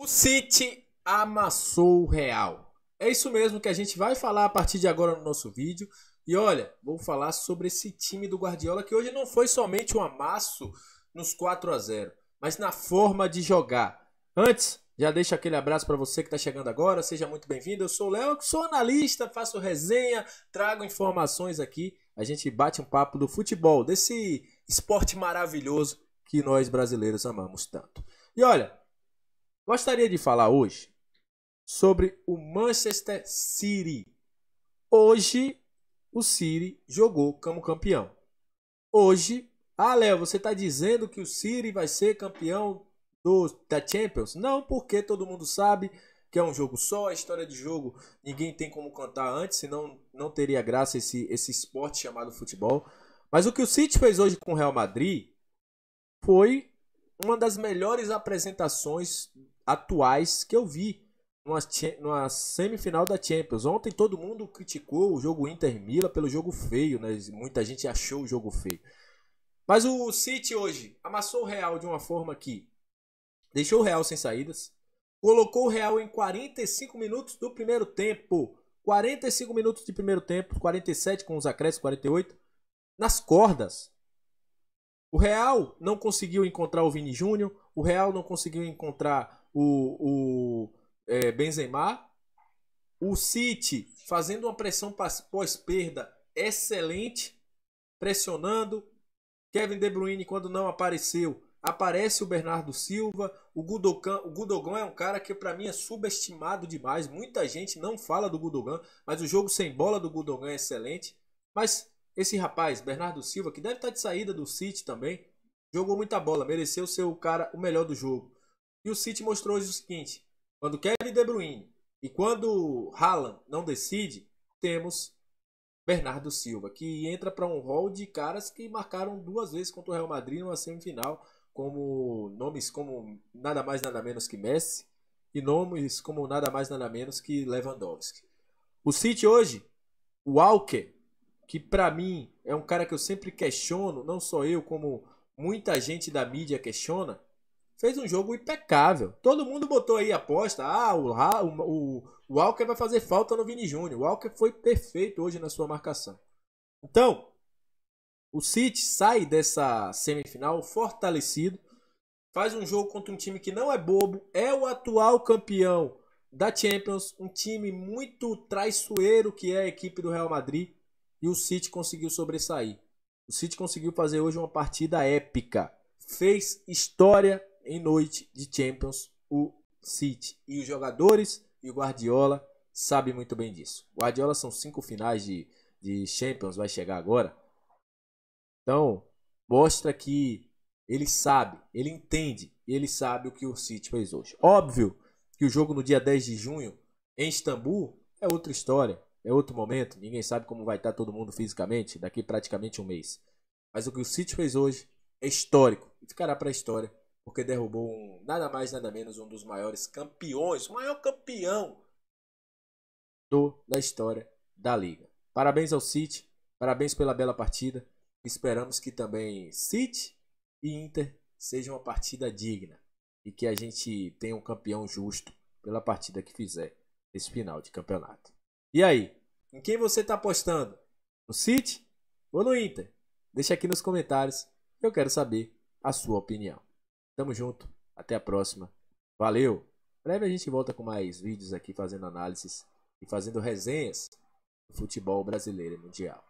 O City amassou o Real. É isso mesmo que a gente vai falar a partir de agora no nosso vídeo. E olha, vou falar sobre esse time do Guardiola que hoje não foi somente um amasso nos 4 a 0, mas na forma de jogar. Antes, já deixo aquele abraço para você que está chegando agora, seja muito bem-vindo. Eu sou o Léo, sou analista, faço resenha, trago informações aqui. A gente bate um papo do futebol, desse esporte maravilhoso que nós brasileiros amamos tanto. E olha, Gostaria de falar hoje sobre o Manchester City. Hoje o City jogou como campeão. Hoje, ah, Léo, você está dizendo que o City vai ser campeão do, da Champions? Não, porque todo mundo sabe que é um jogo só, a história de jogo ninguém tem como cantar antes, senão não teria graça esse, esse esporte chamado futebol. Mas o que o City fez hoje com o Real Madrid foi uma das melhores apresentações atuais que eu vi numa, numa semifinal da Champions. Ontem todo mundo criticou o jogo Inter-Mila pelo jogo feio, né? Muita gente achou o jogo feio. Mas o City hoje amassou o Real de uma forma que deixou o Real sem saídas, colocou o Real em 45 minutos do primeiro tempo. 45 minutos de primeiro tempo, 47 com os acréscimos, 48, nas cordas. O Real não conseguiu encontrar o Vini Júnior, o Real não conseguiu encontrar o, o é, Benzema. O City fazendo uma pressão pós-perda excelente, pressionando. Kevin De Bruyne, quando não apareceu, aparece o Bernardo Silva. O Gudogan, o Gudogan é um cara que para mim é subestimado demais. Muita gente não fala do Gudogan, mas o jogo sem bola do Gudogan é excelente. Mas esse rapaz, Bernardo Silva, que deve estar tá de saída do City também, jogou muita bola, mereceu ser o cara o melhor do jogo. E o City mostrou hoje o seguinte: quando Kevin De Bruyne e quando Haaland não decide, temos Bernardo Silva, que entra para um rol de caras que marcaram duas vezes contra o Real Madrid numa semifinal, como nomes como nada mais nada menos que Messi e nomes como nada mais nada menos que Lewandowski. O City hoje, o Walker, que para mim é um cara que eu sempre questiono, não só eu, como muita gente da mídia questiona, fez um jogo impecável. Todo mundo botou aí aposta. Ah, o, o, o Walker vai fazer falta no Vini Júnior. O Walker foi perfeito hoje na sua marcação. Então, o City sai dessa semifinal fortalecido. Faz um jogo contra um time que não é bobo. É o atual campeão da Champions. Um time muito traiçoeiro que é a equipe do Real Madrid. E o City conseguiu sobressair. O City conseguiu fazer hoje uma partida épica. Fez história em noite de Champions o City. E os jogadores e o Guardiola sabem muito bem disso. Guardiola são cinco finais de, de Champions, vai chegar agora. Então, mostra que ele sabe, ele entende, ele sabe o que o City fez hoje. Óbvio que o jogo no dia 10 de junho em Istambul é outra história, é outro momento. Ninguém sabe como vai estar todo mundo fisicamente daqui praticamente um mês. Mas o que o City fez hoje é histórico e ficará para a história porque derrubou um, nada mais, nada menos, um dos maiores campeões, o maior campeão do, da história da liga. Parabéns ao City, parabéns pela bela partida. Esperamos que também City e Inter seja uma partida digna e que a gente tenha um campeão justo pela partida que fizer esse final de campeonato. E aí, em quem você está apostando? No City ou no Inter? Deixa aqui nos comentários, eu quero saber a sua opinião. Tamo junto. Até a próxima. Valeu. Em breve a gente volta com mais vídeos aqui fazendo análises e fazendo resenhas do futebol brasileiro e mundial.